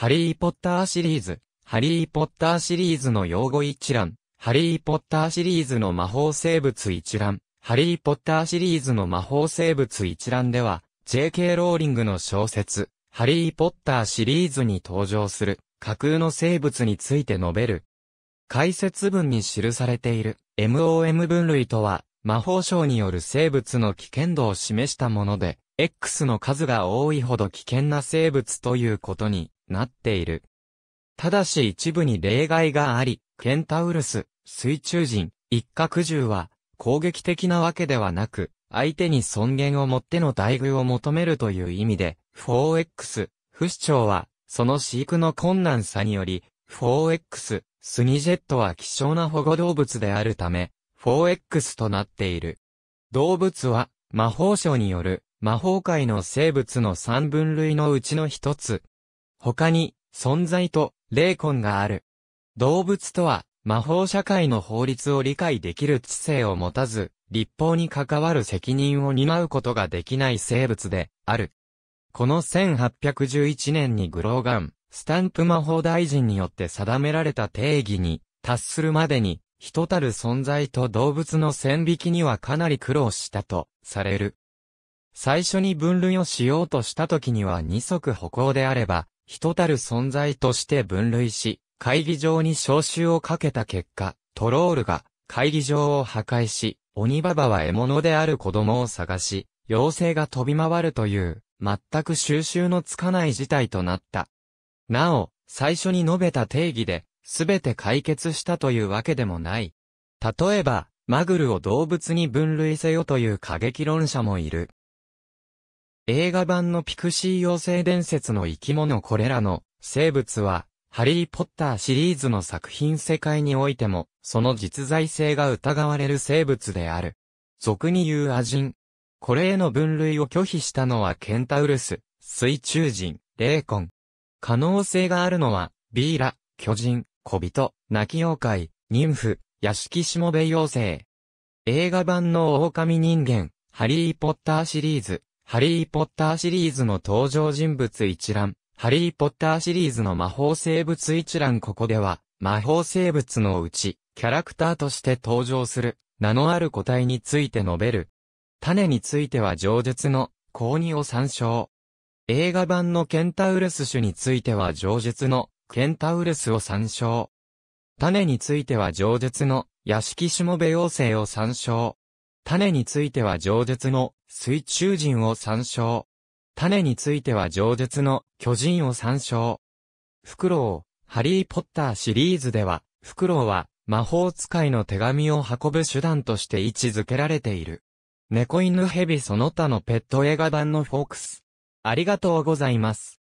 ハリー・ポッターシリーズ、ハリー・ポッターシリーズの用語一覧、ハリー・ポッターシリーズの魔法生物一覧、ハリー・ポッターシリーズの魔法生物一覧では、J.K. ローリングの小説、ハリー・ポッターシリーズに登場する架空の生物について述べる。解説文に記されている MOM 分類とは、魔法省による生物の危険度を示したもので、X の数が多いほど危険な生物ということになっている。ただし一部に例外があり、ケンタウルス、水中人、一角獣は、攻撃的なわけではなく、相手に尊厳をもっての待遇を求めるという意味で、4X、不死鳥は、その飼育の困難さにより、4X、スニジェットは希少な保護動物であるため、4X となっている。動物は、魔法省による、魔法界の生物の三分類のうちの一つ、他に、存在と、霊魂がある。動物とは、魔法社会の法律を理解できる知性を持たず、立法に関わる責任を担うことができない生物で、ある。この1811年にグローガン、スタンプ魔法大臣によって定められた定義に、達するまでに、人たる存在と動物の線引きにはかなり苦労したと、される。最初に分類をしようとした時には二足歩行であれば、人たる存在として分類し、会議場に招集をかけた結果、トロールが会議場を破壊し、鬼ババは獲物である子供を探し、妖精が飛び回るという、全く収拾のつかない事態となった。なお、最初に述べた定義で、すべて解決したというわけでもない。例えば、マグルを動物に分類せよという過激論者もいる。映画版のピクシー妖精伝説の生き物これらの生物は、ハリー・ポッターシリーズの作品世界においても、その実在性が疑われる生物である。俗に言うアジン。これへの分類を拒否したのはケンタウルス、水中人、霊魂。可能性があるのは、ビーラ、巨人、小人、泣き妖怪、妊婦、屋敷しもべ妖精。映画版の狼人間、ハリー・ポッターシリーズ、ハリー・ポッターシリーズの登場人物一覧、ハリー・ポッターシリーズの魔法生物一覧ここでは、魔法生物のうち、キャラクターとして登場する、名のある個体について述べる。種については上述の、高2を参照。映画版のケンタウルス種については上述の、ケンタウルスを参照。種については上述の、屋敷しもべ妖精を参照。種については饒舌の水中人を参照。種については饒舌の巨人を参照。フクロウ、ハリーポッターシリーズでは、フクロウは魔法使いの手紙を運ぶ手段として位置づけられている。猫犬蛇その他のペット映画版のフォークス。ありがとうございます。